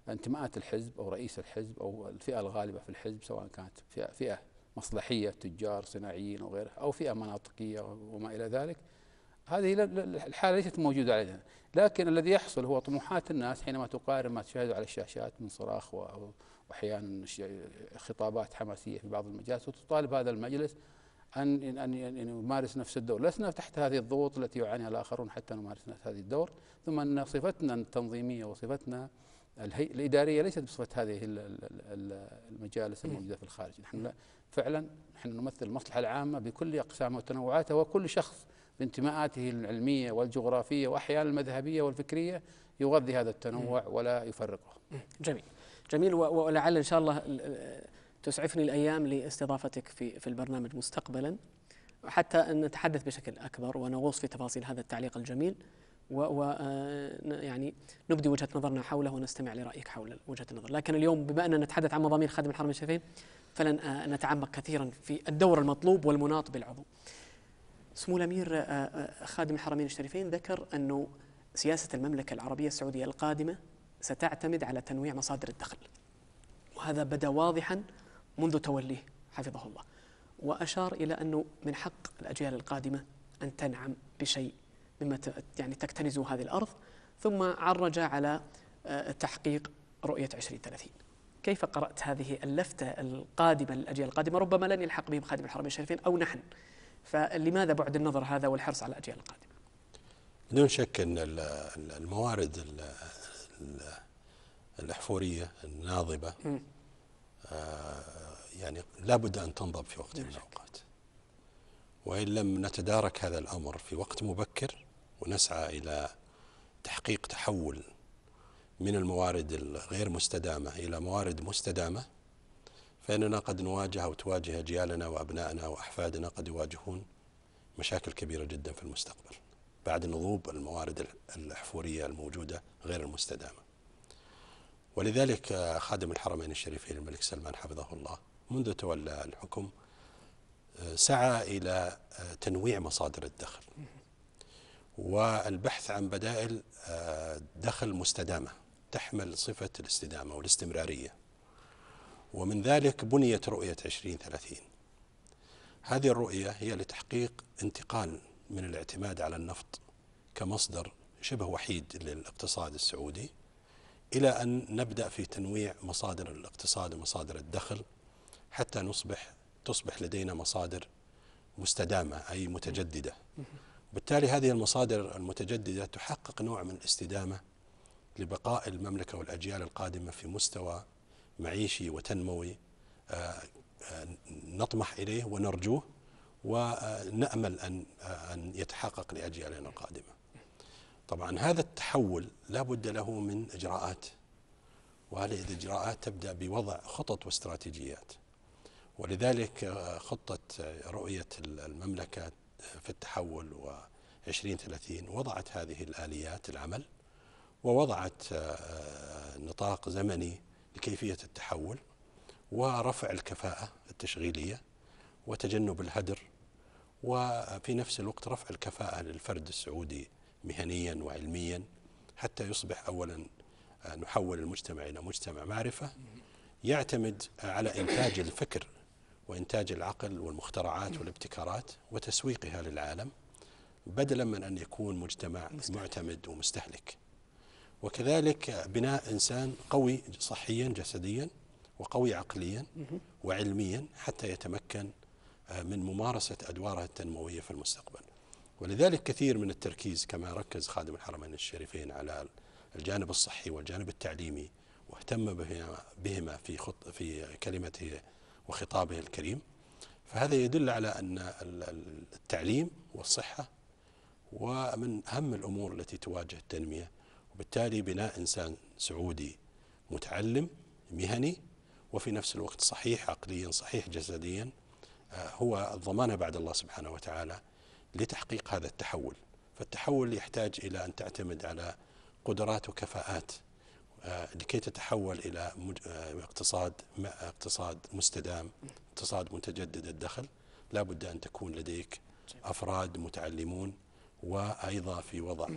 انتماءات الحزب او رئيس الحزب او الفئه الغالبه في الحزب سواء كانت فئه, فئة مصلحيه تجار صناعيين غيره او فئه مناطقيه وما الى ذلك هذه الحاله ليست موجوده علينا لكن الذي يحصل هو طموحات الناس حينما تقارن ما تشاهده على الشاشات من صراخ واحيانا خطابات حماسيه في بعض المجالس وتطالب هذا المجلس ان ان ان يمارس نفس الدور، لسنا تحت هذه الضغوط التي يعانيها الاخرون حتى نمارس نفس هذه الدور، ثم ان صفتنا التنظيميه وصفتنا الهيئة الإدارية ليست بصفة هذه المجالس الموجودة في الخارج نحن فعلا نحن نمثل المصلحة العامة بكل أقسامها وتنوعاتها وكل شخص بانتماءاته العلمية والجغرافية وأحيانا المذهبية والفكرية يغذي هذا التنوع إيه. ولا يفرقه إيه. جميل جميل ولعل إن شاء الله تسعفني الأيام لاستضافتك في, في البرنامج مستقبلا حتى أن نتحدث بشكل أكبر ونغوص في تفاصيل هذا التعليق الجميل و آه، يعني نبدي وجهه نظرنا حوله ونستمع لرايك حول وجهه النظر، لكن اليوم بما اننا نتحدث عن مضامين خادم الحرمين الشريفين فلن آه، نتعمق كثيرا في الدور المطلوب والمناط بالعضو. سمو الامير آه، خادم الحرمين الشريفين ذكر انه سياسه المملكه العربيه السعوديه القادمه ستعتمد على تنويع مصادر الدخل. وهذا بدا واضحا منذ توليه حفظه الله. واشار الى انه من حق الاجيال القادمه ان تنعم بشيء مما يعني تكتنز هذه الأرض ثم عرج على آه، تحقيق رؤية 2030 كيف قرأت هذه اللفتة القادمة للأجيال القادمة ربما لن يلحق بهم خادم الحرمين الشريفين أو نحن فلماذا بعد النظر هذا والحرص على الأجيال القادمة بدون شك أن الموارد الأحفورية الناضبة آه، يعني لابد أن تنضب في وقت من الأوقات وإن لم نتدارك هذا الأمر في وقت مبكر ونسعى إلى تحقيق تحول من الموارد الغير مستدامة إلى موارد مستدامة فإننا قد نواجه أو تواجه أجيالنا وأبنائنا وأحفادنا قد يواجهون مشاكل كبيرة جدا في المستقبل بعد نضوب الموارد الأحفورية الموجودة غير المستدامة ولذلك خادم الحرمين الشريفين الملك سلمان حفظه الله منذ تولى الحكم آه، سعى إلى آه، تنويع مصادر الدخل والبحث عن بدائل آه، دخل مستدامة تحمل صفة الاستدامة والاستمرارية ومن ذلك بنيت رؤية 2030 هذه الرؤية هي لتحقيق انتقال من الاعتماد على النفط كمصدر شبه وحيد للاقتصاد السعودي إلى أن نبدأ في تنويع مصادر الاقتصاد ومصادر الدخل حتى نصبح تصبح لدينا مصادر مستدامة أي متجددة بالتالي هذه المصادر المتجددة تحقق نوع من الاستدامة لبقاء المملكة والأجيال القادمة في مستوى معيشي وتنموي آه، آه، نطمح إليه ونرجوه ونأمل أن آه، أن يتحقق لأجيالنا القادمة طبعا هذا التحول لا بد له من إجراءات وهذه الإجراءات تبدأ بوضع خطط واستراتيجيات ولذلك خطة رؤية المملكة في التحول و 2030 وضعت هذه الآليات العمل ووضعت آه، آه، نطاق زمني لكيفية التحول ورفع الكفاءة التشغيلية وتجنب الهدر وفي نفس الوقت رفع الكفاءة للفرد السعودي مهنيا وعلميا حتى يصبح أولا آه، نحول المجتمع إلى مجتمع معرفة يعتمد على إنتاج الفكر وإنتاج العقل والمخترعات والابتكارات وتسويقها للعالم بدلا من أن يكون مجتمع مستهلك. معتمد ومستهلك وكذلك بناء إنسان قوي صحيا جسديا وقوي عقليا وعلميا حتى يتمكن آه، من ممارسة أدواره التنموية في المستقبل ولذلك كثير من التركيز كما ركز خادم الحرمين الشريفين على الجانب الصحي والجانب التعليمي واهتم بهما في خط في كلمته وخطابه الكريم فهذا يدل على أن التعليم والصحة ومن أهم الأمور التي تواجه التنمية وبالتالي بناء إنسان سعودي متعلم مهني وفي نفس الوقت صحيح عقليا صحيح جسديا آه، هو الضمانة بعد الله سبحانه وتعالى لتحقيق هذا التحول فالتحول يحتاج إلى أن تعتمد على قدرات وكفاءات آه، لكي تتحول الى آه، اقتصاد اقتصاد مستدام اقتصاد متجدد الدخل لابد ان تكون لديك افراد متعلمون وايضا في وضع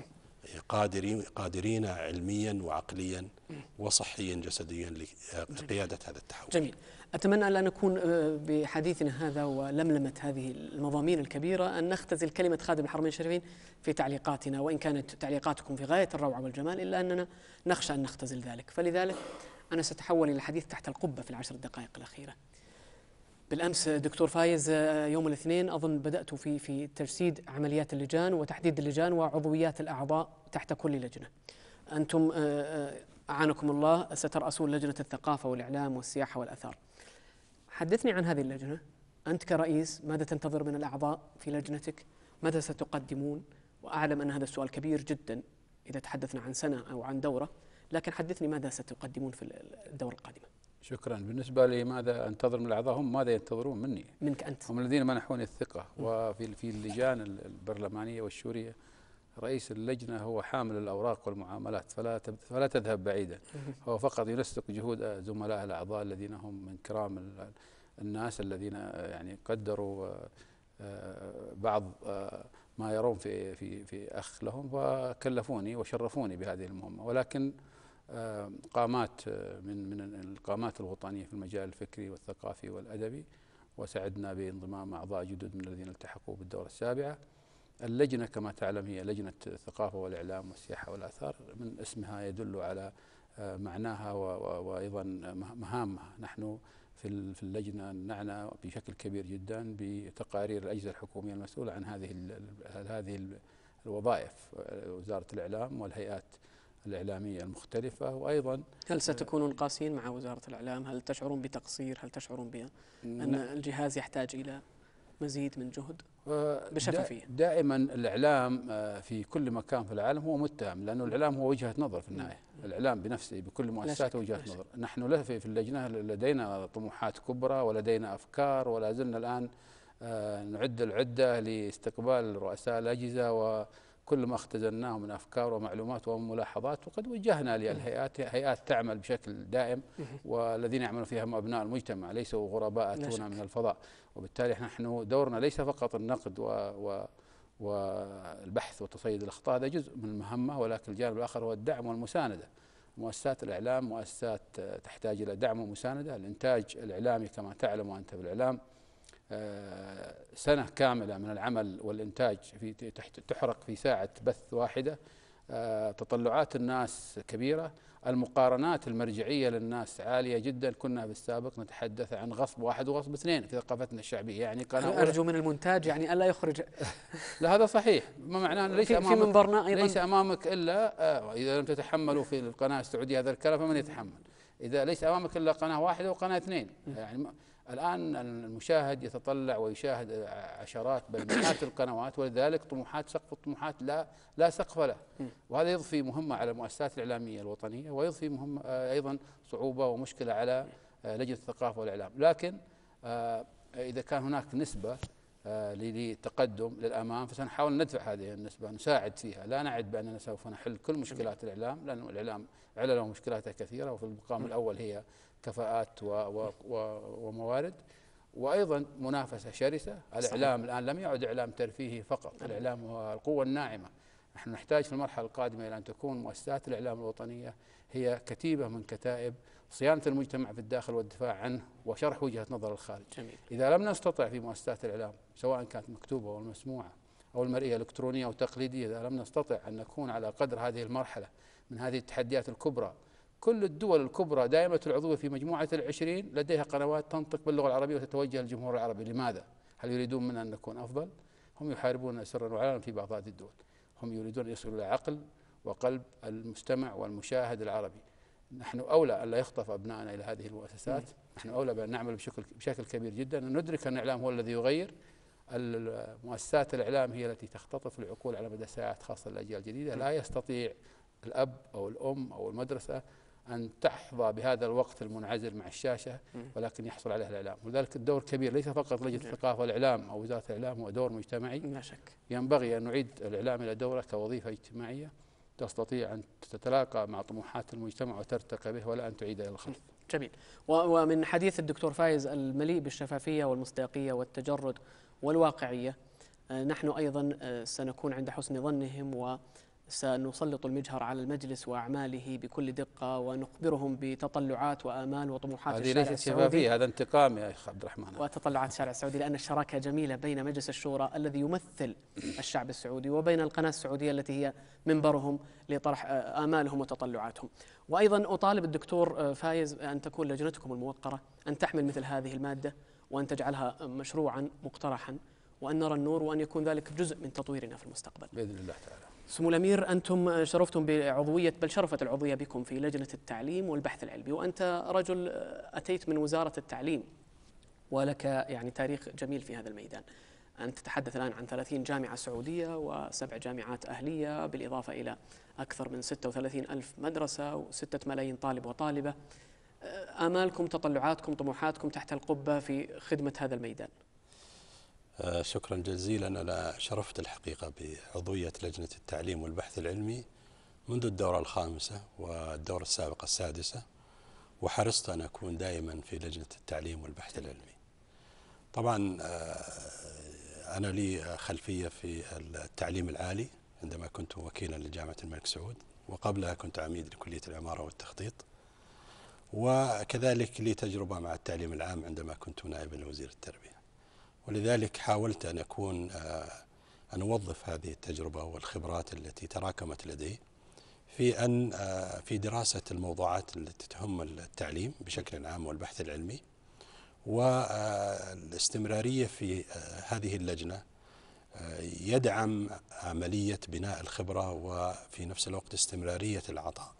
قادرين قادرين علميا وعقليا وصحيا جسديا لقياده هذا التحول. جميل. اتمنى الا نكون آه، بحديثنا هذا ولملمه هذه المضامين الكبيره ان نختزل كلمه خادم الحرمين الشريفين في تعليقاتنا وان كانت تعليقاتكم في غايه الروعه والجمال الا اننا نخشى ان نختزل ذلك، فلذلك انا ساتحول الى الحديث تحت القبه في العشر دقائق الاخيره. بالامس دكتور فايز آه، يوم الاثنين اظن بداتوا في في تجسيد عمليات اللجان وتحديد اللجان وعضويات الاعضاء تحت كل لجنه. انتم آه، آه، اعانكم الله ستراسون لجنه الثقافه والاعلام والسياحه والاثار. حدثني عن هذه اللجنه، انت كرئيس ماذا تنتظر من الاعضاء في لجنتك؟ ماذا ستقدمون؟ واعلم ان هذا السؤال كبير جدا اذا تحدثنا عن سنه او عن دوره، لكن حدثني ماذا ستقدمون في الدوره القادمه. شكرا بالنسبة لماذا أنتظر من الأعضاء هم ماذا ينتظرون مني منك أنت هم الذين منحوني الثقة وفي في اللجان البرلمانية والشورية رئيس اللجنة هو حامل الأوراق والمعاملات فلا فلا تذهب بعيدا هو فقط ينسق جهود زملاء الأعضاء الذين هم من كرام الناس الذين يعني قدروا آه، آه، بعض آه، ما يرون في في في أخ لهم وكلفوني وشرفوني بهذه المهمة ولكن قامات آه، من من القامات الوطنيه في المجال الفكري والثقافي والادبي وسعدنا بانضمام اعضاء جدد من الذين التحقوا بالدوره السابعه. اللجنه كما تعلم هي لجنه الثقافه والاعلام والسياحه والاثار من اسمها يدل على آه، معناها وايضا مهامها، نحن في اللجنه نعنى بشكل كبير جدا بتقارير الاجهزه الحكوميه المسؤوله عن هذه هذه الوظائف آه، وزاره الاعلام والهيئات الإعلامية المختلفة وأيضا هل آه، ستكونون قاسيين مع وزارة الإعلام؟ هل تشعرون بتقصير؟ هل تشعرون بأن الجهاز يحتاج إلى مزيد من جهد آه، بشفافية؟ دائما الإعلام آه، في كل مكان في العالم هو متهم لأنه الإعلام هو وجهة نظر في النهاية نعم. الإعلام بنفسه بكل مؤسساته وجهة نظر نحن في اللجنة لدينا طموحات كبرى ولدينا أفكار ولا زلنا الآن نعد العدة لاستقبال رؤساء الأجهزة و كل ما اختزلناه من افكار ومعلومات وملاحظات وقد وجهنا للهيئات هيئات تعمل بشكل دائم والذين يعملون فيها هم ابناء المجتمع ليسوا غرباء اتونا من الفضاء وبالتالي نحن دورنا ليس فقط النقد و, و والبحث وتصيد الاخطاء هذا جزء من المهمه ولكن الجانب الاخر هو الدعم والمسانده مؤسسات الاعلام مؤسسات تحتاج الى دعم ومسانده الانتاج الاعلامي كما تعلم وانت بالاعلام آه، سنة كاملة من العمل والإنتاج في تحرق في ساعة بث واحدة آه، تطلعات الناس كبيرة المقارنات المرجعية للناس عالية جدا كنا في السابق نتحدث عن غصب واحد وغصب اثنين في ثقافتنا الشعبية يعني قناة أرجو من المونتاج يعني ألا يخرج <laughs> لا هذا صحيح ما معناه ليس في أمامك منبرنا أيضا ليس أمامك إلا آه، إذا لم تتحملوا في القناة السعودية هذا الكلام فمن يتحمل إذا ليس أمامك إلا قناة واحدة وقناة اثنين يعني الآن المشاهد يتطلع ويشاهد عشرات بل مئات القنوات ولذلك طموحات سقف الطموحات لا لا سقف له وهذا يضفي مهمة على المؤسسات الإعلامية الوطنية ويضفي مهمة آه، أيضا صعوبة ومشكلة على آه، لجنة الثقافة والإعلام لكن آه، إذا كان هناك نسبة آه، لتقدم للامام فسنحاول ندفع هذه النسبه نساعد فيها لا نعد باننا سوف نحل كل مشكلات الاعلام لان الاعلام علله ومشكلاته كثيره وفي المقام الاول هي كفاءات وموارد وايضا منافسه شرسه الاعلام الان لم يعد اعلام ترفيهي فقط نعم. الاعلام هو القوه الناعمه نحن نحتاج في المرحله القادمه الى ان تكون مؤسسات الاعلام الوطنيه هي كتيبه من كتائب صيانة المجتمع في الداخل والدفاع عنه وشرح وجهة نظر الخارج جميل. إذا لم نستطع في مؤسسات الإعلام سواء كانت مكتوبة أو المسموعة أو المرئية الإلكترونية أو تقليدية إذا لم نستطع أن نكون على قدر هذه المرحلة من هذه التحديات الكبرى كل الدول الكبرى دائمة العضوية في مجموعة العشرين لديها قنوات تنطق باللغة العربية وتتوجه للجمهور العربي لماذا؟ هل يريدون منا أن نكون أفضل؟ هم يحاربون سرا وعلنا في بعض هذه الدول هم يريدون أن يصلوا إلى عقل وقلب المستمع والمشاهد العربي نحن أولى ألا يخطف أبنائنا إلى هذه المؤسسات نحن أولى بأن نعمل بشكل, بشكل كبير جدا ندرك أن الإعلام هو الذي يغير المؤسسات الإعلام هي التي تختطف العقول على مدى ساعات خاصة الأجيال الجديدة لا يستطيع الأب أو الأم أو المدرسة أن تحظى بهذا الوقت المنعزل مع الشاشة ولكن يحصل عليه الإعلام ولذلك الدور كبير ليس فقط لجنة الثقافة والإعلام أو وزارة الإعلام هو دور مجتمعي لا شك ينبغي أن نعيد الإعلام إلى دوره كوظيفة اجتماعية تستطيع أن تتلاقى مع طموحات المجتمع وترتقي به ولا أن تعيد إلى الخلف جميل ومن حديث الدكتور فايز المليء بالشفافية والمصداقية والتجرد والواقعية آه، نحن أيضا آه، سنكون عند حسن ظنهم سنسلط المجهر على المجلس وأعماله بكل دقة ونخبرهم بتطلعات وآمال وطموحات الشارع السعودي هذه ليست شفافية هذا انتقام يا أخي عبد الرحمن وتطلعات الشارع السعودي لأن الشراكة جميلة بين مجلس الشورى الذي يمثل الشعب السعودي وبين القناة السعودية التي هي منبرهم لطرح آمالهم وتطلعاتهم وأيضا أطالب الدكتور فايز أن تكون لجنتكم الموقرة أن تحمل مثل هذه المادة وأن تجعلها مشروعا مقترحا وأن نرى النور وأن يكون ذلك جزء من تطويرنا في المستقبل بإذن الله تعالى سمو الامير انتم شرفتم بعضويه بل شرفت العضويه بكم في لجنه التعليم والبحث العلمي وانت رجل اتيت من وزاره التعليم ولك يعني تاريخ جميل في هذا الميدان. أنت تتحدث الآن عن 30 جامعة سعودية وسبع جامعات أهلية بالإضافة إلى أكثر من 36 ألف مدرسة وستة ملايين طالب وطالبة آه، آمالكم تطلعاتكم طموحاتكم تحت القبة في خدمة هذا الميدان آه، شكرا جزيلا أنا شرفت الحقيقة بعضوية لجنة التعليم والبحث العلمي منذ الدورة الخامسة والدورة السابقة السادسة وحرصت أن أكون دائما في لجنة التعليم والبحث العلمي طبعا آه، أنا لي خلفية في التعليم العالي عندما كنت وكيلا لجامعة الملك سعود وقبلها كنت عميد لكلية العمارة والتخطيط وكذلك لي تجربة مع التعليم العام عندما كنت نائبا لوزير التربية ولذلك حاولت أن أكون آه، أن أوظف هذه التجربة والخبرات التي تراكمت لدي في أن آه، في دراسة الموضوعات التي تهم التعليم بشكل عام والبحث العلمي والاستمرارية آه، في هذه اللجنة يدعم عملية بناء الخبرة وفي نفس الوقت استمرارية العطاء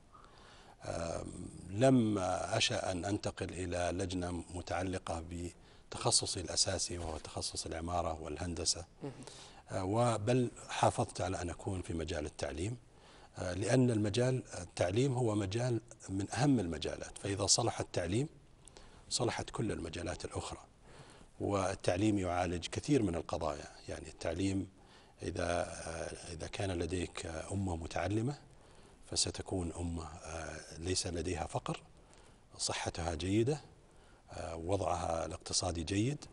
لم أشأ أن أنتقل إلى لجنة متعلقة ب تخصصي الأساسي وهو تخصص العمارة والهندسة آه، وبل حافظت على أن أكون في مجال التعليم آه، لأن المجال التعليم هو مجال من أهم المجالات فإذا صلح التعليم صلحت كل المجالات الأخرى والتعليم يعالج كثير من القضايا يعني التعليم إذا آه، إذا كان لديك أمة متعلمة فستكون أمة ليس لديها فقر صحتها جيدة وضعها الاقتصادي جيد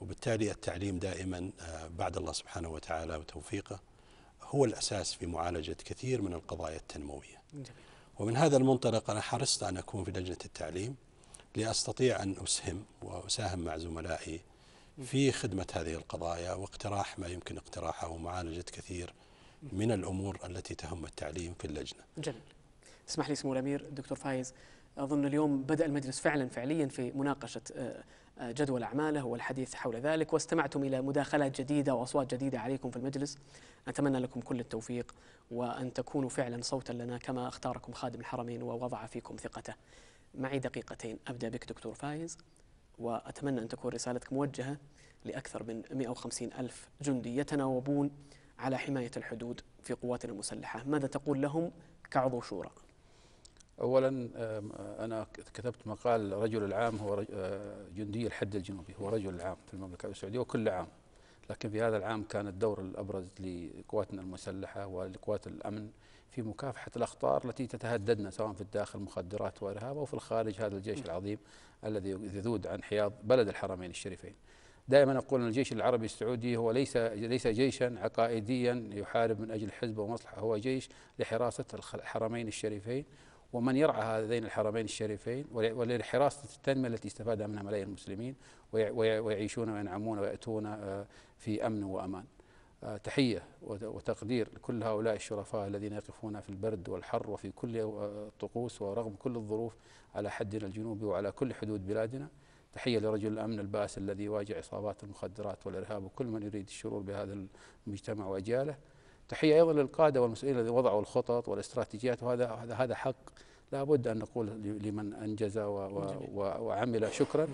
وبالتالي التعليم دائما آه، بعد الله سبحانه وتعالى وتوفيقه هو الأساس في معالجة كثير من القضايا التنموية جميل. ومن هذا المنطلق أنا حرصت أن أكون في لجنة التعليم لأستطيع أن أسهم وأساهم مع زملائي في خدمة هذه القضايا واقتراح ما يمكن اقتراحه ومعالجة كثير من الأمور التي تهم التعليم في اللجنة جميل اسمح لي سمو الأمير الدكتور فايز أظن اليوم بدأ المجلس فعلا فعليا في مناقشة آه، آه، جدول أعماله والحديث حول ذلك واستمعتم إلى مداخلات جديدة وأصوات جديدة عليكم في المجلس أتمنى لكم كل التوفيق وأن تكونوا فعلا صوتا لنا كما اختاركم خادم الحرمين ووضع فيكم ثقته معي دقيقتين أبدأ بك دكتور فايز وأتمنى أن تكون رسالتك موجهة لأكثر من 150 ألف جندي يتناوبون على حماية الحدود في قواتنا المسلحة ماذا تقول لهم كعضو شورى؟ اولا انا كتبت مقال رجل العام هو آه، جندي الحد الجنوبي هو رجل العام في المملكه السعوديه وكل عام لكن في هذا العام كان الدور الابرز لقواتنا المسلحه ولقوات الامن في مكافحه الاخطار التي تتهددنا سواء في الداخل مخدرات وارهاب او في الخارج هذا الجيش نعم. العظيم الذي يذود عن حياض بلد الحرمين الشريفين. دائما اقول ان الجيش العربي السعودي هو ليس ليس جيشا عقائديا يحارب من اجل حزب ومصلحه هو جيش لحراسه الحرمين الشريفين ومن يرعى هذين الحرمين الشريفين ولحراسة التنمية التي استفادها منها ملايين المسلمين ويعيشون وينعمون ويأتون آه، في أمن وأمان آه، تحية وتقدير لكل هؤلاء الشرفاء الذين يقفون في البرد والحر وفي كل الطقوس آه، ورغم كل الظروف على حدنا الجنوبي وعلى كل حدود بلادنا تحية لرجل الأمن الباس الذي يواجه عصابات المخدرات والإرهاب وكل من يريد الشرور بهذا المجتمع وأجياله تحيه ايضا للقاده والمسؤولين الذين وضعوا الخطط والاستراتيجيات وهذا هذا حق لابد ان نقول لمن انجز وعمل شكرا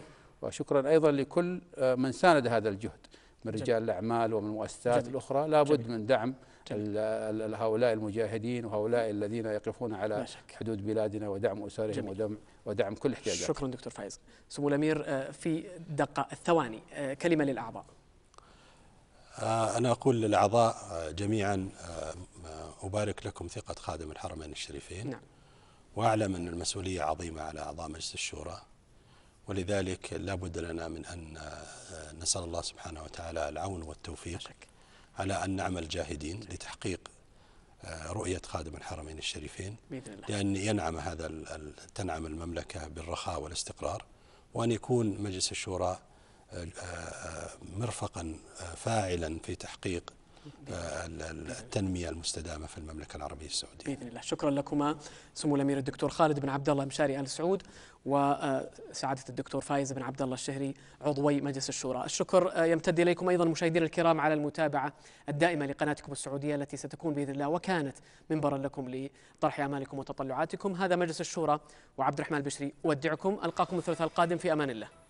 وشكرا ايضا لكل آه، من ساند هذا الجهد من رجال الاعمال ومن المؤسسات الاخرى لابد من دعم هؤلاء المجاهدين وهؤلاء الذين يقفون على حدود بلادنا ودعم اسرهم جميل. ودعم ودعم كل احتياجاتهم شكرا دكتور فايز سمو الامير آه، في دقائق ثواني آه، كلمه للاعضاء آه، أنا أقول للأعضاء آه، جميعا آه، أبارك لكم ثقة خادم الحرمين الشريفين نعم. وأعلم أن المسؤولية عظيمة على أعضاء مجلس الشورى ولذلك لا بد لنا من أن نسأل الله سبحانه وتعالى العون والتوفيق أشك. على أن نعمل جاهدين لتحقيق رؤية خادم الحرمين الشريفين بإذن الله. لأن ينعم هذا تنعم المملكة بالرخاء والاستقرار وأن يكون مجلس الشورى مرفقا فاعلا في تحقيق التنميه المستدامه في المملكه العربيه السعوديه. باذن الله، شكرا لكما سمو الامير الدكتور خالد بن عبد الله مشاري ال سعود وسعاده آه، الدكتور فايز بن عبد الله الشهري عضوي مجلس الشورى. الشكر آه، يمتد اليكم ايضا مشاهدينا الكرام على المتابعه الدائمه لقناتكم السعوديه التي ستكون باذن الله وكانت منبرا لكم لطرح امالكم وتطلعاتكم، هذا مجلس الشورى وعبد الرحمن البشري اودعكم القاكم الثلاثاء القادم في امان الله.